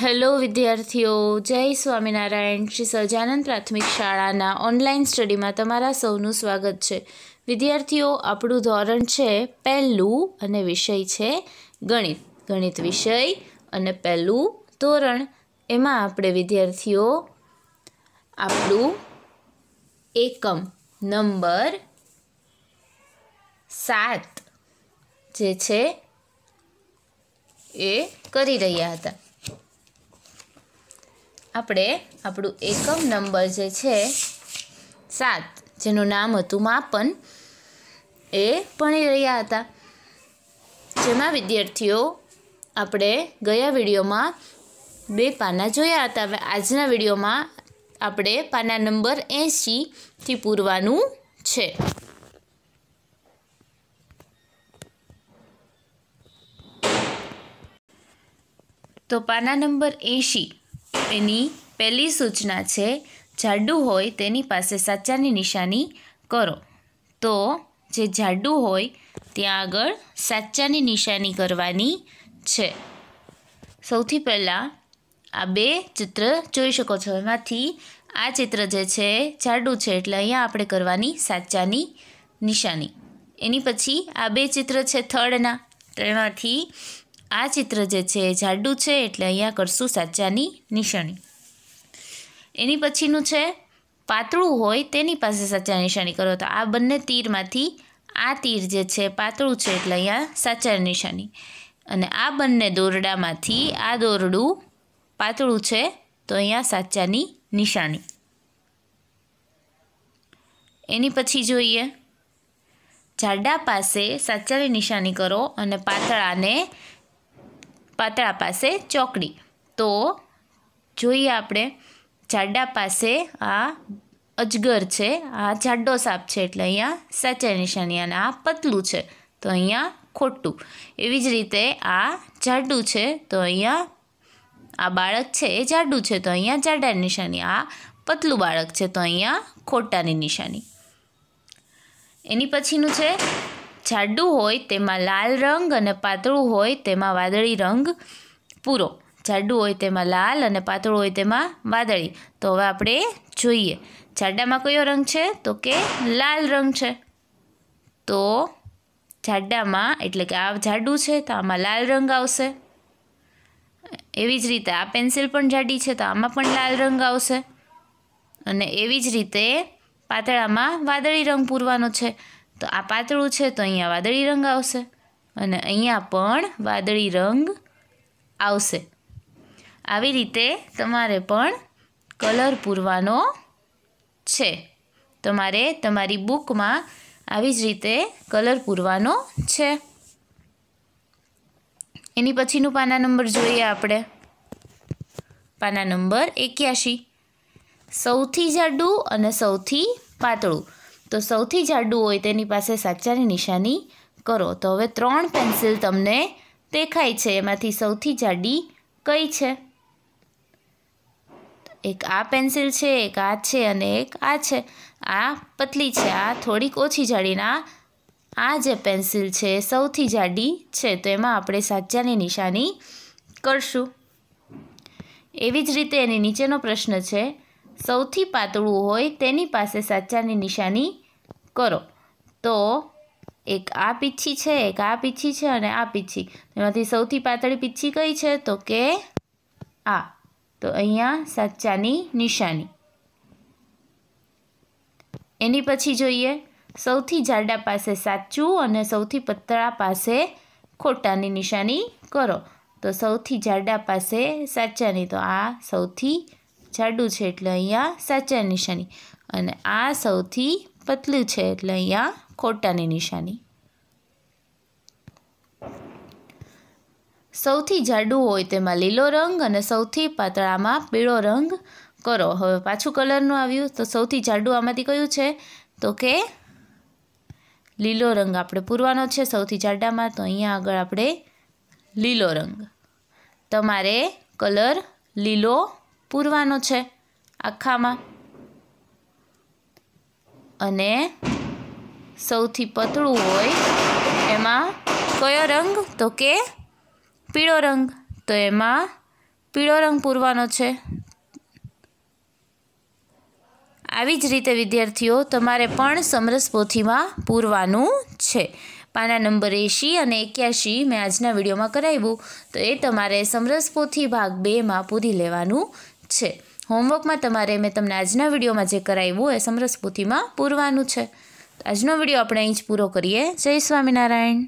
hello વિદ્યાર્થીઓ જય સ્વામિનારાયણ શ્રી સજાનંદ પ્રાથમિક શાળાના ઓનલાઈન સ્ટડીમાં તમારા સૌનું સ્વાગત છે વિદ્યાર્થીઓ આપણું ધોરણ છે પહેલું અને વિષય છે ગણિત ગણિત વિષય અને પહેલું ધોરણ એમાં આપણે વિદ્યાર્થીઓ આપણું એકમ નંબર સાત જે છે એ કરી રહ્યા હતા આપણે આપણું એકમ નંબર જે છે સાત જેનું નામ હતું માપન એ ભણી રહ્યા હતા જેમાં વિદ્યાર્થીઓ આપણે ગયા વિડીયોમાં બે પાના જોયા હતા હવે આજના વિડીયોમાં આપણે પાના નંબર એંશીથી પૂરવાનું છે તો પાના નંબર એંશી એની પહેલી સૂચના છે જાડું હોય તેની પાસે સાચાની નિશાની કરો તો જે જાડું હોય ત્યાં આગળ સાચાની નિશાની કરવાની છે સૌથી પહેલાં આ બે ચિત્ર જોઈ શકો છો એમાંથી આ ચિત્ર જે છે જાડું છે એટલે અહીંયા આપણે કરવાની સાચાની નિશાની એની પછી આ બે ચિત્ર છે થળના તેમાંથી આ ચિત્ર જે છે એ જાડું છે એટલે અહીંયા કરશું સાચાની નિશાની એની પછીનું છે પાતળું હોય તેની પાસે સાચા નિશાની કરો તો આ બંને તીરમાંથી આ તીર જે છે પાતળું છે એટલે અહીંયા સાચા નિશાની અને આ બંને દોરડામાંથી આ દોરડું પાતળું છે તો અહીંયા સાચાની નિશાની એની પછી જોઈએ જાડા પાસે સાચાની નિશાની કરો અને પાતળાને પાતળા પાસે ચોકડી તો જોઈએ આપણે જાડા પાસે આ અજગર છે આ જાડો સાપ છે એટલે અહીંયા સાચા નિશાની અને આ પતલું છે તો અહીંયા ખોટું એવી જ રીતે આ જાડું છે તો અહીંયા આ બાળક છે એ જાડું છે તો અહીંયા જાડા નિશાની આ પતલું બાળક છે તો અહીંયા ખોટાની નિશાની એની પછીનું છે જાડું હોય તેમાં લાલ રંગ અને પાતળું હોય તેમાં વાદળી રંગ પૂરો જાડું હોય તેમાં લાલ અને પાતળું હોય તેમાં વાદળી તો હવે આપણે જોઈએ જાડામાં કયો રંગ છે તો કે લાલ રંગ છે તો જાડામાં એટલે કે આ જાડું છે તો આમાં લાલ રંગ આવશે એવી જ રીતે આ પેન્સિલ પણ જાડી છે તો આમાં પણ લાલ રંગ આવશે અને એવી જ રીતે પાતળામાં વાદળી રંગ પૂરવાનો છે તો આ પાતળું છે તો અહીંયા વાદળી રંગ આવશે અને અહીંયા પણ વાદળી રંગ આવશે આવી રીતે તમારે પણ કલર પૂરવાનો છે તમારે તમારી બુકમાં આવી જ રીતે કલર પૂરવાનો છે એની પછીનું પાના નંબર જોઈએ આપણે પાના નંબર એક્યાશી સૌથી જાડું અને સૌથી પાતળું તો સૌથી જાડું હોય તેની પાસે સાચાની નિશાની કરો તો હવે ત્રણ પેન્સિલ તમને દેખાય છે એમાંથી સૌથી જાડી કઈ છે એક આ પેન્સિલ છે એક આ છે અને એક આ છે આ પતલી છે આ થોડીક ઓછી જાડીના આ જે પેન્સિલ છે સૌથી જાડી છે તો એમાં આપણે સાચાની નિશાની કરશું એવી જ રીતે એની નીચેનો પ્રશ્ન છે સૌથી પાતળું હોય તેની પાસે સાચાની નિશાની કરો તો એક આ પીછી છે એક આ પીછી છે અને આ પીછી એમાંથી સૌથી પાતળી પીછી કઈ છે તો કે આ તો અહીંયા સાચાની નિશાની એની પછી જોઈએ સૌથી જાડા પાસે સાચું અને સૌથી પતળા પાસે ખોટાની નિશાની કરો તો સૌથી જાડા પાસે સાચાની તો આ સૌથી જાડું છે એટલે અહીંયા સાચા નિશાની અને આ સૌથી પતલું છે એટલે અહીંયા ખોટાની નિશાની સૌથી જાડું હોય તેમાં લીલો રંગ અને સૌથી પાતળામાં પીળો રંગ કરો હવે પાછું કલરનું આવ્યું તો સૌથી જાડું આમાંથી કયું છે તો કે લીલો રંગ આપણે પૂરવાનો છે સૌથી જાડામાં તો અહીંયા આગળ આપણે લીલો રંગ તમારે કલર લીલો પૂરવાનો છે આખામાં અને સૌથી પતળું હોય એમાં કયો રંગ તો કે પીળો રંગ તો એમાં પીળો રંગ પૂરવાનો છે આવી જ રીતે વિદ્યાર્થીઓ તમારે પણ સમરસ પોથીમાં પૂરવાનું છે પાના નંબર એંશી અને એક્યાશી મેં આજના વિડીયોમાં કરાવ્યું તો એ તમારે સમરસ પોથી ભાગ બેમાં પૂરી લેવાનું છે હોમવર્કમાં તમારે મેં તમને આજના વિડીયોમાં જે કરાવ્યું એ સમરસ પૂથીમાં પૂરવાનું છે આજનો વિડીયો આપણે અહીં જ પૂરો કરીએ જય સ્વામિનારાયણ